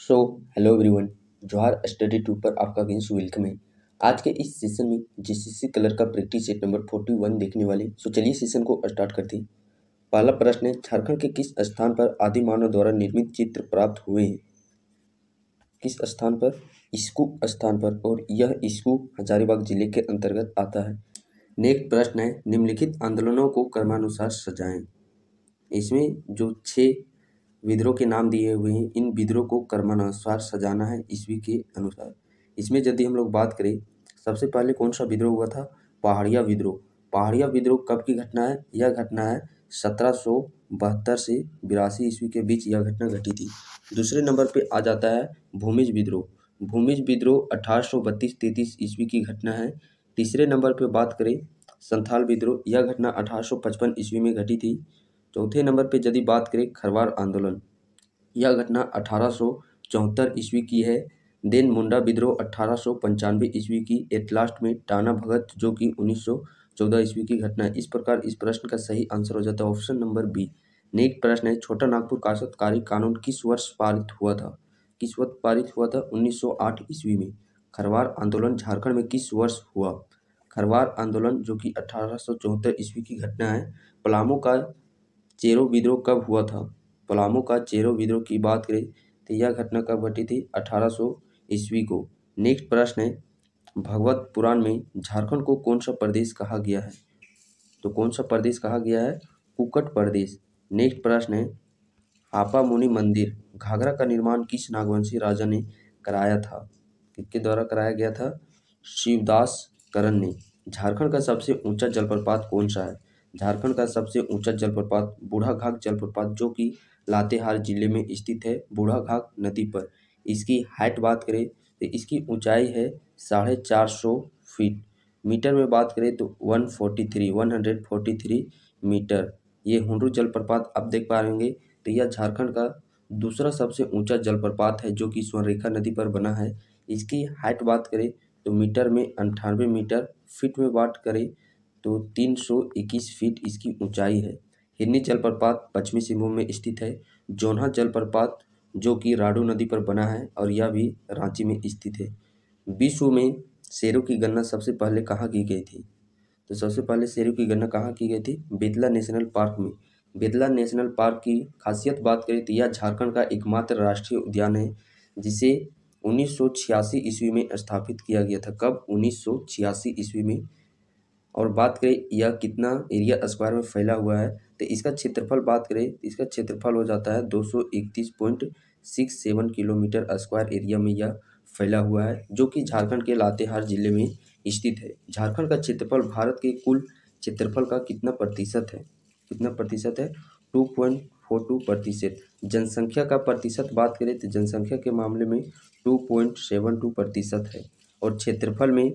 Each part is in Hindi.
सो hello everyone Johar study two पर आपका गेंस वेलकम है आज के इस सेशन में जीसीसी कलर का practice set number forty one देखने वाले सो चलिए सेशन को स्टार्ट करते हैं पहला प्रश्न है झारखंड के किस स्थान पर आदि मानव द्वारा निर्मित चित्र प्राप्त हुए हैं किस स्थान पर इसको स्थान पर और यह इसको हजारीबाग जिले के अंतर्गत आता है नेक्स्ट प्रश्न है निम्नलिखित आंदोलनों को क्रमानुसार सजाएं इसमें जो छः विद्रोह के नाम दिए हुए हैं इन विद्रोह को कर्मानुसार सजाना है ईस्वी के अनुसार इसमें यदि हम लोग बात करें सबसे पहले कौन सा विद्रोह हुआ था पहाड़िया विद्रोह पहाड़िया विद्रोह कब की घटना है यह घटना है सत्रह सौ बहत्तर से बिरासी ईस्वी के बीच यह घटना घटी थी दूसरे नंबर पे आ जाता है भूमिज विद्रोह भूमिज विद्रोह अठारह सौ बत्तीस ईस्वी की घटना है तीसरे नंबर पे बात करें संथाल विद्रोह यह घटना अठारह सौ पचपन ईस्वी में घटी थी चौथे नंबर पे यदि बात करें खरवार आंदोलन यह घटना अठारह ईस्वी की है देन मुंडा विद्रोह अठारह ईस्वी की एट लास्ट में टाना भगत जो कि 1914 ईस्वी की घटना इस प्रकार इस प्रश्न का सही आंसर हो जाता है ऑप्शन नंबर बी नेक्स्ट प्रश्न है छोटा नागपुर काश्तकारी कानून किस वर्ष पारित हुआ था किस वक्त पारित हुआ था 1908 ईस्वी में खरवार आंदोलन झारखंड में किस वर्ष हुआ खरवार आंदोलन जो कि अठारह ईस्वी की घटना है पलामू का चेरो विद्रोह कब हुआ था पलामू का चेरो विद्रोह की बात करें तो यह घटना कब घटी थी 1800 ईस्वी को नेक्स्ट प्रश्न है भगवत पुराण में झारखंड को कौन सा प्रदेश कहा गया है तो कौन सा प्रदेश कहा गया है कुकट प्रदेश नेक्स्ट प्रश्न है आपा मुनि मंदिर घाघरा का निर्माण किस नागवंशी राजा ने कराया था किसके द्वारा कराया गया था शिवदास करण ने झारखंड का सबसे ऊंचा जलप्रपात कौन सा है झारखंड का सबसे ऊंचा जलप्रपात बूढ़ाघाग जलप्रपात जो कि लातेहार जिले में स्थित है बूढ़ाघाग नदी पर इसकी हाइट बात करें तो इसकी ऊंचाई है साढ़े चार सौ फीट मीटर में बात करें तो one forty three one hundred forty three metre ये हुडरू जलप्रपात आप देख पा रहेंगे तो यह झारखंड का दूसरा सबसे ऊंचा जलप्रपात है जो कि स्वर्णरेखा नदी पर बना है इसकी हाइट बात करें तो मीटर में अंठानवे मीटर फीट में बात करें तो तीन सौ इक्कीस फीट इसकी ऊंचाई है हिरनी जलप्रपात पश्चिमी सिंहभूम में स्थित है जोन्हा जलप्रपात जो कि राडू नदी पर बना है और यह भी रांची में स्थित है विश्व में शेरों की गणना सबसे पहले कहाँ की गई थी तो सबसे पहले शेरों की गणना कहाँ की गई थी बेतला नेशनल पार्क में बेतला नेशनल पार्क की खासियत बात करें तो यह झारखंड का एकमात्र राष्ट्रीय उद्यान है जिसे 1986 ईस्वी में स्थापित किया गया था कब 1986 ईस्वी में और बात करें यह कितना एरिया स्क्वायर में फैला हुआ है तो इसका क्षेत्रफल बात करें इसका क्षेत्रफल हो जाता है दो सौ इकतीस point six seven kilometre square area में यह फैला हुआ है जो कि झारखंड के लातेहार जिले में स्थित है झारखंड का क्षेत्रफल भारत के कुल क्षेत्रफल का कितना प्रतिशत है कितना प्रतिशत है टू पॉइंट फोर टू प्रतिशत जनसंख्या का प्रतिशत बात करें तो जनसंख्या के मामले में टू पॉइंट सेवन टू प्रतिशत है और क्षेत्रफल में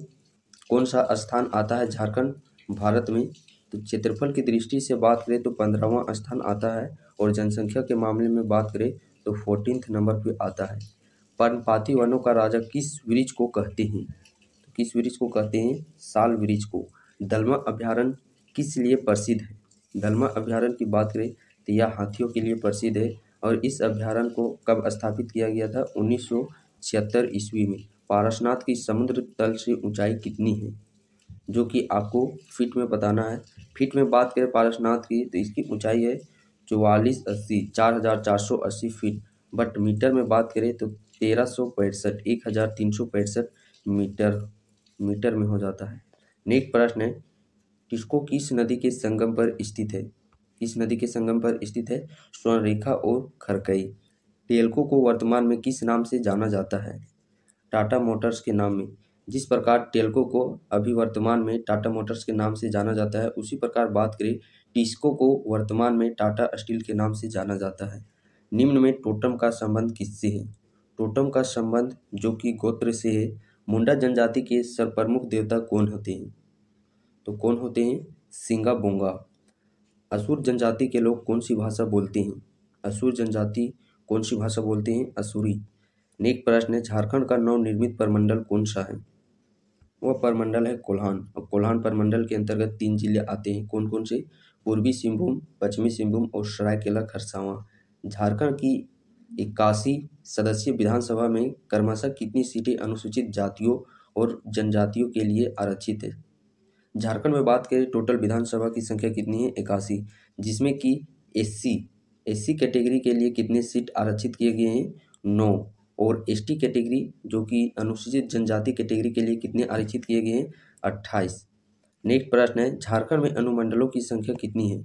कौन सा स्थान आता है झारखंड भारत में तो क्षेत्रफल की दृष्टि से बात करें तो पंद्रहवा स्थान आता है और जनसंख्या के मामले में बात करें तो फोर्टीनथ नंबर पर आता है पर्णपाती वनों का राजा किस वृक्ष को कहते हैं तो किस वृक्ष को कहते हैं साल वृक्ष को दलमा अभ्यारण किस लिए प्रसिद्ध है दलमा अभ्यारण की बात करें तो यह हाथियों के लिए प्रसिद्ध है और इस अभ्यारण को कब स्थापित किया गया था उन्नीस ईस्वी में पारसनाथ की समुद्र तल से ऊंचाई कितनी है जो कि आपको फीट में बताना है फीट में बात करें पारसनाथ की तो इसकी ऊंचाई है चौवालीस अस्सी चार हज़ार चार सौ अस्सी फीट बट मीटर में बात करें तो तेरह सौ पैंसठ एक हज़ार तीन सौ पैंसठ मीटर मीटर में हो जाता है नेक्स्ट प्रश्न है किसको किस नदी के संगम पर स्थित है किस नदी के संगम पर स्थित है स्वर्णरेखा और खरकई टेलको को वर्तमान में किस नाम से जाना जाता है टाटा मोटर्स के नाम में जिस प्रकार टेल्को को अभी वर्तमान में टाटा मोटर्स के नाम से जाना जाता है उसी प्रकार बात करें टिस्को को वर्तमान में टाटा स्टील के नाम से जाना जाता है निम्न में टोटम का संबंध किससे है टोटम का संबंध जो कि गोत्र से है मुंडा जनजाति के सर्वप्रमुख देवता कौन होते हैं तो कौन होते हैं सिंगा बोंगा असुर जनजाति के लोग कौन सी भाषा बोलते हैं असुर जनजाति कौन सी भाषा बोलते हैं असुरी नेक प्रश्न है झारखंड का नवनिर्मित परमंडल कौन सा है वह परमंडल है कोल्हान और कोल्हान परमंडल के अंतर्गत तीन जिले आते हैं कौन कौन से पूर्वी सिंहभूम पश्चिमी सिंहभूम और सरायकेला खरसावा झारखंड की इक्यासी सदस्यीय विधानसभा में कर्मशः कितनी सीटें अनुसूचित जातियों और जनजातियों के लिए आरक्षित है झारखंड में बात करें टोटल विधानसभा की संख्या कितनी है इक्यासी जिसमें कि एस सी कैटेगरी के लिए कितने सीट आरक्षित किए गए हैं नौ और एसटी कैटेगरी जो कि अनुसूचित जनजाति कैटेगरी के लिए कितने आरक्षित किए गए हैं अट्ठाईस नेक्स्ट प्रश्न है झारखंड में अनुमंडलों की संख्या कितनी है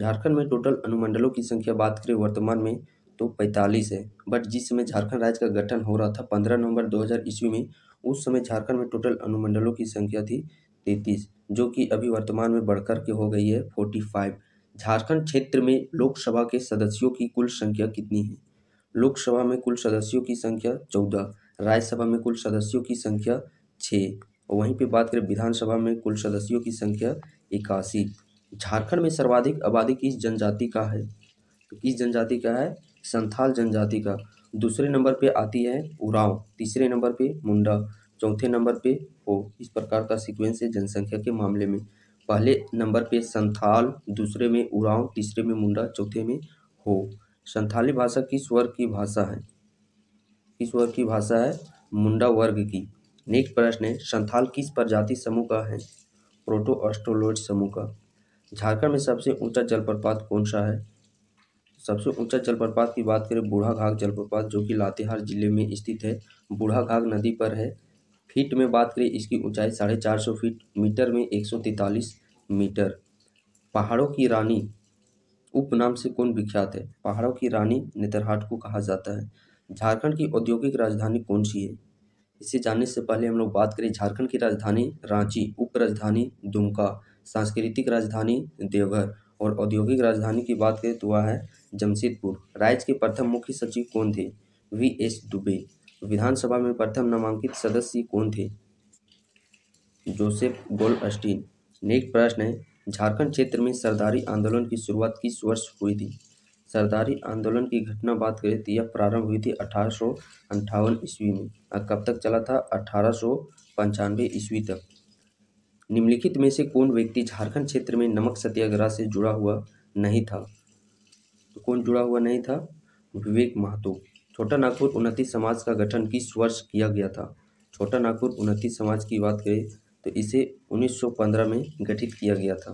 झारखंड में टोटल अनुमंडलों की संख्या बात करें वर्तमान में तो पैंतालीस है बट जिस समय झारखंड राज्य का गठन हो रहा था पंद्रह नवंबर दो ईस्वी में उस समय झारखंड में टोटल अनुमंडलों की संख्या थी तैंतीस जो कि अभी वर्तमान में बढ़कर के हो गई है फाइव झारखंड क्षेत्र में लोकसभा के सदस्यों की कुल संख्या कितनी है लोकसभा में कुल सदस्यों की संख्या चौदह राज्यसभा में कुल सदस्यों की संख्या छः और वहीं पे बात करें विधानसभा में कुल सदस्यों की संख्या इक्यासी झारखंड में सर्वाधिक आबादी किस जनजाति का है तो किस जनजाति का है संथाल जनजाति का दूसरे नंबर पे आती है उराव तीसरे नंबर पे मुंडा चौथे नंबर पे हो इस प्रकार का सीक्वेंस है जनसंख्या के मामले में पहले नंबर पे संथाल दूसरे में उराव तीसरे में मुंडा चौथे में हो संथाली भाषा किस वर्ग की भाषा है किस वर्ग की भाषा है मुंडा वर्ग की नेक्स्ट प्रश्न है संथाल किस प्रजाति समूह का है प्रोटो ऑस्ट्रोलोज समूह का झारखंड में सबसे ऊंचा जलप्रपात कौन सा है सबसे ऊंचा जलप्रपात की बात करें बूढ़ा घाघ जलप्रपात जो कि लातेहार जिले में स्थित है बूढ़ा घाघ नदी पर है फीट में बात करें इसकी ऊंचाई साढ़े चार सौ फीट मीटर में एक सौ तैंतालीस मीटर पहाड़ों की रानी उपनाम से कौन विख्यात है पहाड़ों की रानी नेतरहाट को कहा जाता है झारखंड की औद्योगिक राजधानी कौन सी है इसे जानने से पहले हम लोग बात करें झारखंड की राजधानी रांची उप राजधानी दुमका सांस्कृतिक राजधानी देवघर और औद्योगिक राजधानी की बात करें तो वह है जमशेदपुर राज्य के प्रथम मुख्य सचिव कौन थे वी एस दुबे विधानसभा में प्रथम नामांकित सदस्य कौन थे जोसेफ अस्टीन नेक्स्ट प्रश्न है झारखंड क्षेत्र में सरदारी आंदोलन की शुरुआत किस वर्ष हुई थी सरदारी आंदोलन की घटना बात करें तो यह प्रारंभ हुई थी अठारह ईस्वी में और कब तक चला था अठारह ईस्वी तक निम्नलिखित में से कौन व्यक्ति झारखंड क्षेत्र में नमक सत्याग्रह से जुड़ा हुआ नहीं था तो कौन जुड़ा हुआ नहीं था विवेक महतो छोटा नागपुर उन्नति समाज का गठन किस वर्ष किया गया था छोटा नागपुर उन्नति समाज की बात करें तो इसे 1915 में गठित किया गया था